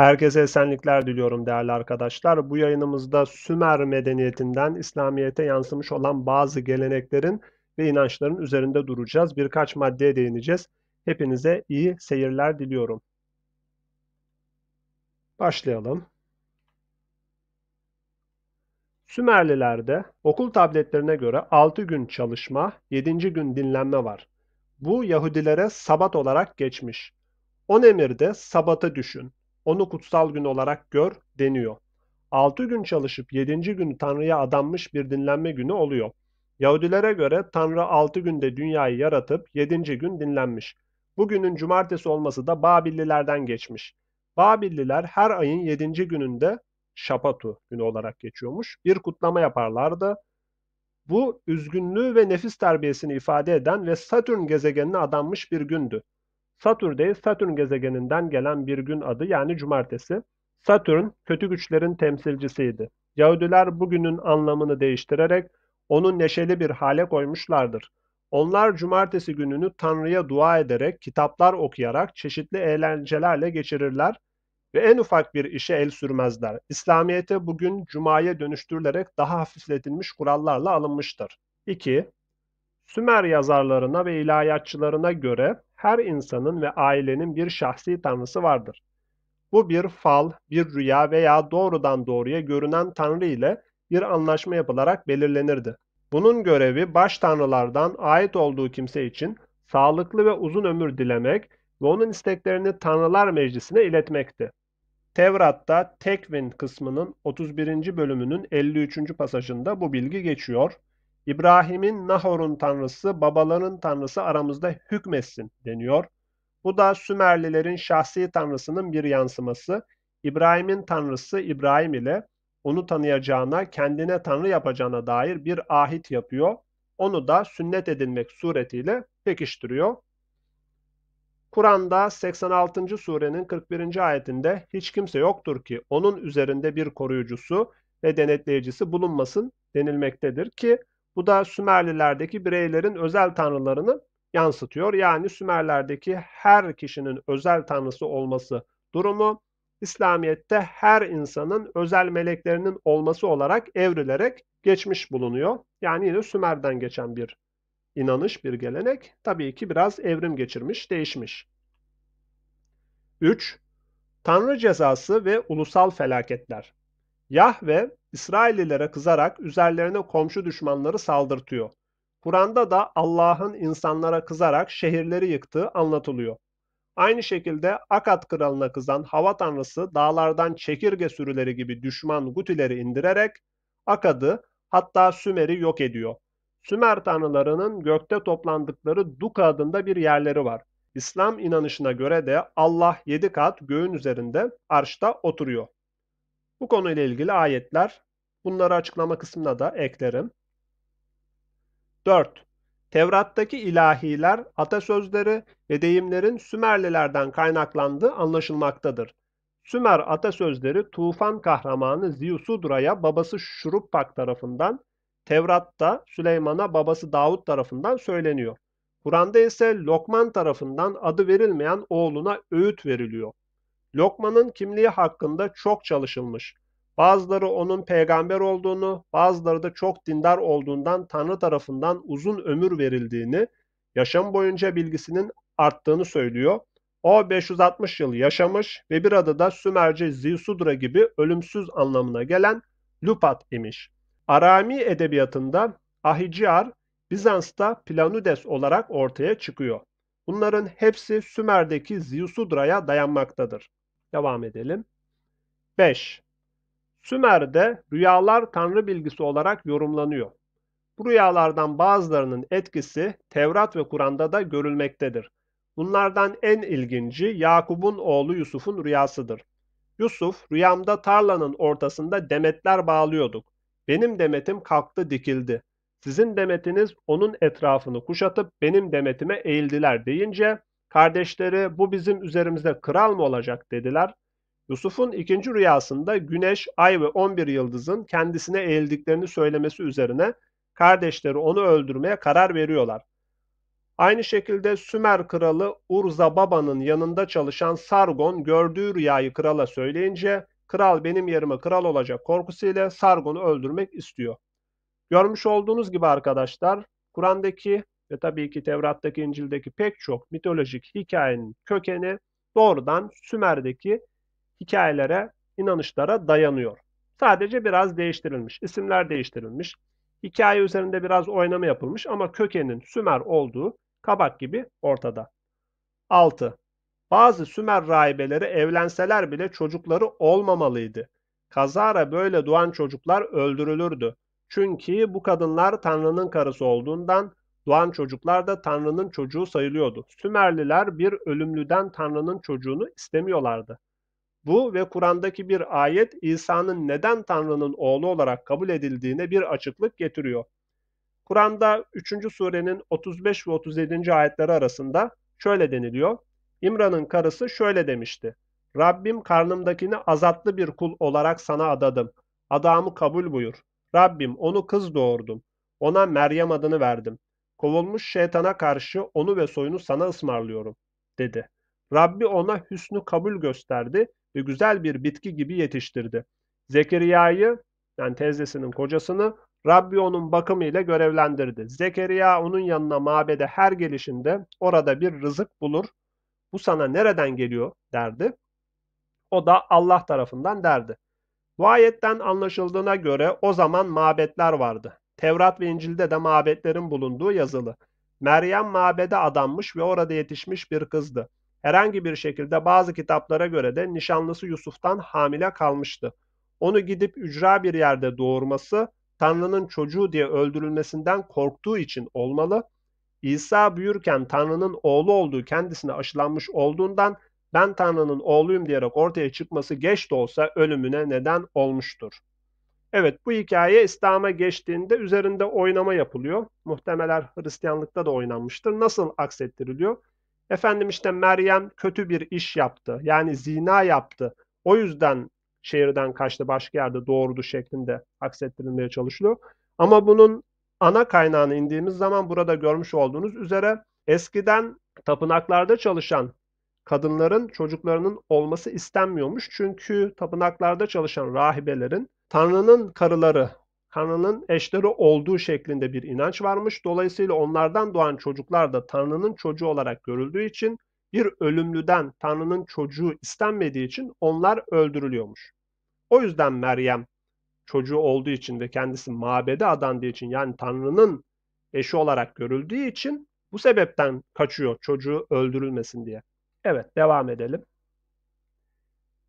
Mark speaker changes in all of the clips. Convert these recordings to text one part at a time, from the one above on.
Speaker 1: Herkese esenlikler diliyorum değerli arkadaşlar. Bu yayınımızda Sümer medeniyetinden İslamiyet'e yansımış olan bazı geleneklerin ve inançların üzerinde duracağız. Birkaç maddeye değineceğiz. Hepinize iyi seyirler diliyorum. Başlayalım. Sümerlilerde okul tabletlerine göre 6 gün çalışma, 7. gün dinlenme var. Bu Yahudilere sabat olarak geçmiş. On emirde sabata düşün. Onu kutsal gün olarak gör deniyor. Altı gün çalışıp yedinci günü Tanrı'ya adanmış bir dinlenme günü oluyor. Yahudilere göre Tanrı altı günde dünyayı yaratıp yedinci gün dinlenmiş. Bugünün cumartesi olması da Babillilerden geçmiş. Babilliler her ayın yedinci gününde Şapatu günü olarak geçiyormuş. Bir kutlama yaparlardı. Bu üzgünlüğü ve nefis terbiyesini ifade eden ve Satürn gezegenine adanmış bir gündü. Satürn'deyiz. Satürn gezegeninden gelen bir gün adı yani cumartesi. Satürn kötü güçlerin temsilcisiydi. Yahudiler bugünün anlamını değiştirerek onu neşeli bir hale koymuşlardır. Onlar cumartesi gününü Tanrı'ya dua ederek, kitaplar okuyarak, çeşitli eğlencelerle geçirirler ve en ufak bir işe el sürmezler. İslamiyete bugün cumaya dönüştürülerek daha hafifletilmiş kurallarla alınmıştır. 2. Sümer yazarlarına ve ilahiyatçılarına göre her insanın ve ailenin bir şahsi tanrısı vardır. Bu bir fal, bir rüya veya doğrudan doğruya görünen tanrı ile bir anlaşma yapılarak belirlenirdi. Bunun görevi baş tanrılardan ait olduğu kimse için sağlıklı ve uzun ömür dilemek ve onun isteklerini Tanrılar Meclisi'ne iletmekti. Tevrat'ta Tekvin kısmının 31. bölümünün 53. pasajında bu bilgi geçiyor İbrahim'in Nahor'un tanrısı, babaların tanrısı aramızda hükmetsin deniyor. Bu da Sümerlilerin şahsi tanrısının bir yansıması. İbrahim'in tanrısı İbrahim ile onu tanıyacağına, kendine tanrı yapacağına dair bir ahit yapıyor. Onu da sünnet edinmek suretiyle pekiştiriyor. Kur'an'da 86. surenin 41. ayetinde hiç kimse yoktur ki onun üzerinde bir koruyucusu ve denetleyicisi bulunmasın denilmektedir ki bu da Sümerlilerdeki bireylerin özel tanrılarını yansıtıyor. Yani Sümerlerdeki her kişinin özel tanrısı olması durumu İslamiyet'te her insanın özel meleklerinin olması olarak evrilerek geçmiş bulunuyor. Yani yine Sümer'den geçen bir inanış, bir gelenek tabii ki biraz evrim geçirmiş, değişmiş. 3. Tanrı cezası ve ulusal felaketler. Yahve İsraillilere kızarak üzerlerine komşu düşmanları saldırtıyor. Kur'an'da da Allah'ın insanlara kızarak şehirleri yıktığı anlatılıyor. Aynı şekilde Akat kralına kızan hava tanrısı dağlardan çekirge sürüleri gibi düşman gutileri indirerek Akad'ı hatta Sümer'i yok ediyor. Sümer tanrılarının gökte toplandıkları Duka adında bir yerleri var. İslam inanışına göre de Allah yedi kat göğün üzerinde arşta oturuyor. Bu konuyla ilgili ayetler. Bunları açıklama kısmına da eklerim. 4. Tevrat'taki ilahiler, atasözleri ve deyimlerin Sümerlilerden kaynaklandığı anlaşılmaktadır. Sümer atasözleri tufan kahramanı Ziusudraya babası Şurupak tarafından, Tevrat'ta Süleyman'a babası Davut tarafından söyleniyor. Kur'an'da ise Lokman tarafından adı verilmeyen oğluna öğüt veriliyor. Lokman'ın kimliği hakkında çok çalışılmış. Bazıları onun peygamber olduğunu, bazıları da çok dindar olduğundan Tanrı tarafından uzun ömür verildiğini, yaşam boyunca bilgisinin arttığını söylüyor. O 560 yıl yaşamış ve bir adı da Sümerce Zisudra gibi ölümsüz anlamına gelen Lupat imiş. Arami edebiyatında Ahiciyar, Bizans'ta Planudes olarak ortaya çıkıyor. Bunların hepsi Sümer'deki Ziusudra'ya dayanmaktadır. Devam edelim. 5. Sümer'de rüyalar tanrı bilgisi olarak yorumlanıyor. Bu rüyalardan bazılarının etkisi Tevrat ve Kur'an'da da görülmektedir. Bunlardan en ilginci Yakup'un oğlu Yusuf'un rüyasıdır. Yusuf, rüyamda tarlanın ortasında demetler bağlıyorduk. Benim demetim kalktı dikildi. Sizin demetiniz onun etrafını kuşatıp benim demetime eğildiler deyince Kardeşleri bu bizim üzerimizde kral mı olacak dediler. Yusuf'un ikinci rüyasında güneş, ay ve 11 yıldızın kendisine eğildiklerini söylemesi üzerine kardeşleri onu öldürmeye karar veriyorlar. Aynı şekilde Sümer kralı Urza Baba'nın yanında çalışan Sargon gördüğü rüyayı krala söyleyince kral benim yerime kral olacak korkusuyla Sargon'u öldürmek istiyor. Görmüş olduğunuz gibi arkadaşlar Kur'an'daki ve tabii ki Tevrat'taki, İncil'deki pek çok mitolojik hikayenin kökeni doğrudan Sümer'deki hikayelere, inanışlara dayanıyor. Sadece biraz değiştirilmiş, isimler değiştirilmiş, hikaye üzerinde biraz oynama yapılmış ama kökenin Sümer olduğu kabak gibi ortada. 6. Bazı Sümer rahibeleri evlenseler bile çocukları olmamalıydı. Kazara böyle doğan çocuklar öldürülürdü. Çünkü bu kadınlar Tanrı'nın karısı olduğundan doğan çocuklar da Tanrı'nın çocuğu sayılıyordu. Sümerliler bir ölümlüden Tanrı'nın çocuğunu istemiyorlardı. Bu ve Kur'an'daki bir ayet İsa'nın neden Tanrı'nın oğlu olarak kabul edildiğine bir açıklık getiriyor. Kur'an'da 3. surenin 35 ve 37. ayetleri arasında şöyle deniliyor. İmran'ın karısı şöyle demişti. Rabbim karnımdakini azatlı bir kul olarak sana adadım. Adamı kabul buyur. Rabbim onu kız doğurdum. Ona Meryem adını verdim. Kovulmuş şeytana karşı onu ve soyunu sana ısmarlıyorum dedi. Rabbi ona hüsnü kabul gösterdi ve güzel bir bitki gibi yetiştirdi. Zekeriya'yı yani teyzesinin kocasını Rabbi onun bakımıyla görevlendirdi. Zekeriya onun yanına mabede her gelişinde orada bir rızık bulur. Bu sana nereden geliyor derdi. O da Allah tarafından derdi. Bu ayetten anlaşıldığına göre o zaman mabetler vardı. Tevrat ve İncil'de de mabetlerin bulunduğu yazılı. Meryem mabede adanmış ve orada yetişmiş bir kızdı. Herhangi bir şekilde bazı kitaplara göre de nişanlısı Yusuf'tan hamile kalmıştı. Onu gidip ücra bir yerde doğurması, Tanrı'nın çocuğu diye öldürülmesinden korktuğu için olmalı. İsa büyürken Tanrı'nın oğlu olduğu kendisine aşılanmış olduğundan ben Tanrı'nın oğluyum diyerek ortaya çıkması geç de olsa ölümüne neden olmuştur. Evet bu hikaye İslam'a geçtiğinde üzerinde oynama yapılıyor. Muhtemeler Hristiyanlıkta da oynanmıştır. Nasıl aksettiriliyor? Efendim işte Meryem kötü bir iş yaptı. Yani zina yaptı. O yüzden şehirden kaçtı başka yerde doğurdu şeklinde aksettirilmeye çalışılıyor. Ama bunun ana kaynağına indiğimiz zaman burada görmüş olduğunuz üzere eskiden tapınaklarda çalışan kadınların çocuklarının olması istenmiyormuş. Çünkü tapınaklarda çalışan rahibelerin Tanrı'nın karıları, Tanrı'nın eşleri olduğu şeklinde bir inanç varmış. Dolayısıyla onlardan doğan çocuklar da Tanrı'nın çocuğu olarak görüldüğü için bir ölümlüden Tanrı'nın çocuğu istenmediği için onlar öldürülüyormuş. O yüzden Meryem çocuğu olduğu için ve kendisi mabede adandığı için yani Tanrı'nın eşi olarak görüldüğü için bu sebepten kaçıyor çocuğu öldürülmesin diye. Evet devam edelim.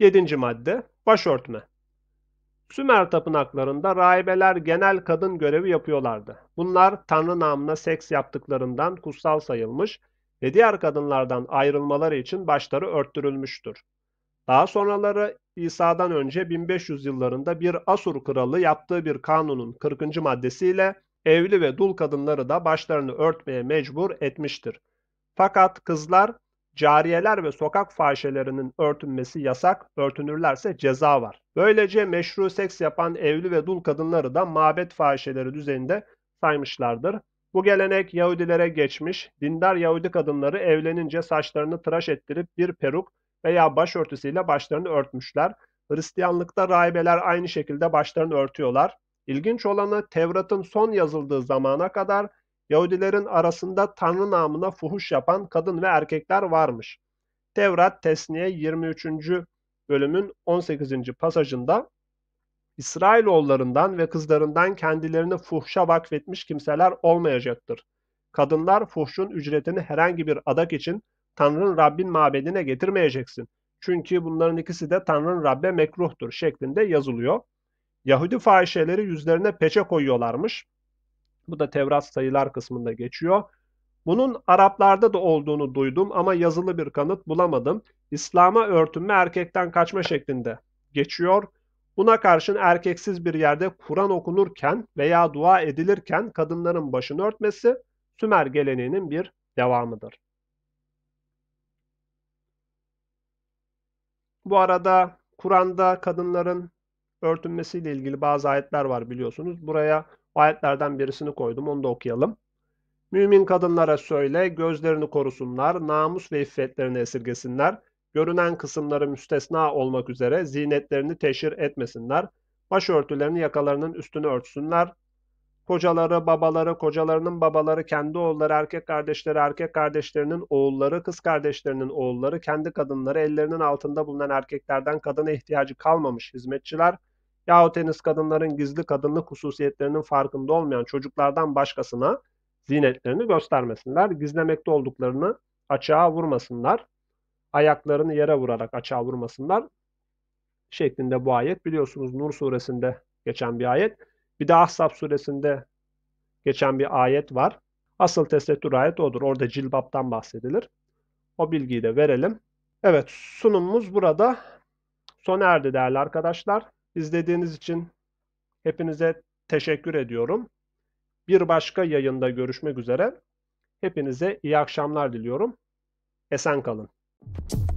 Speaker 1: Yedinci madde başörtme. Sümer tapınaklarında rahibeler genel kadın görevi yapıyorlardı. Bunlar Tanrı namına seks yaptıklarından kutsal sayılmış ve diğer kadınlardan ayrılmaları için başları örttürülmüştür. Daha sonraları İsa'dan önce 1500 yıllarında bir Asur kralı yaptığı bir kanunun 40. maddesiyle evli ve dul kadınları da başlarını örtmeye mecbur etmiştir. Fakat kızlar cariyeler ve sokak fahişelerinin örtünmesi yasak, örtünürlerse ceza var. Böylece meşru seks yapan evli ve dul kadınları da mabet fahişeleri düzeninde saymışlardır. Bu gelenek Yahudilere geçmiş, dindar Yahudi kadınları evlenince saçlarını tıraş ettirip bir peruk veya başörtüsüyle başlarını örtmüşler. Hristiyanlıkta rahibeler aynı şekilde başlarını örtüyorlar. İlginç olanı Tevrat'ın son yazıldığı zamana kadar Yahudilerin arasında Tanrı namına fuhuş yapan kadın ve erkekler varmış. Tevrat Tesniye 23. bölümün 18. pasajında İsrailoğullarından ve kızlarından kendilerini fuhşa vakfetmiş kimseler olmayacaktır. Kadınlar fuhşun ücretini herhangi bir adak için Tanrı'nın Rabbin mabedine getirmeyeceksin. Çünkü bunların ikisi de Tanrı'nın Rabbe mekruhtur şeklinde yazılıyor. Yahudi fahişeleri yüzlerine peçe koyuyorlarmış. Bu da Tevrat sayılar kısmında geçiyor. Bunun Araplarda da olduğunu duydum ama yazılı bir kanıt bulamadım. İslam'a örtünme erkekten kaçma şeklinde geçiyor. Buna karşın erkeksiz bir yerde Kur'an okunurken veya dua edilirken kadınların başını örtmesi Sümer geleneğinin bir devamıdır. Bu arada Kur'an'da kadınların örtünmesiyle ilgili bazı ayetler var biliyorsunuz. Buraya Ayetlerden birisini koydum onu da okuyalım. Mümin kadınlara söyle gözlerini korusunlar, namus ve iffetlerini esirgesinler. Görünen kısımları müstesna olmak üzere zinetlerini teşhir etmesinler. Başörtülerini yakalarının üstünü örtsünler. Kocaları, babaları, kocalarının babaları, kendi oğulları, erkek kardeşleri, erkek kardeşlerinin oğulları, kız kardeşlerinin oğulları, kendi kadınları, ellerinin altında bulunan erkeklerden kadına ihtiyacı kalmamış hizmetçiler.'' yahut tenis kadınların gizli kadınlık hususiyetlerinin farkında olmayan çocuklardan başkasına zinetlerini göstermesinler. Gizlemekte olduklarını açığa vurmasınlar. Ayaklarını yere vurarak açığa vurmasınlar. Şeklinde bu ayet biliyorsunuz Nur suresinde geçen bir ayet. Bir de Ahzab suresinde geçen bir ayet var. Asıl tesettür ayet odur. Orada cilbaptan bahsedilir. O bilgiyi de verelim. Evet sunumumuz burada sona erdi değerli arkadaşlar. İzlediğiniz için hepinize teşekkür ediyorum. Bir başka yayında görüşmek üzere. Hepinize iyi akşamlar diliyorum. Esen kalın. Müzik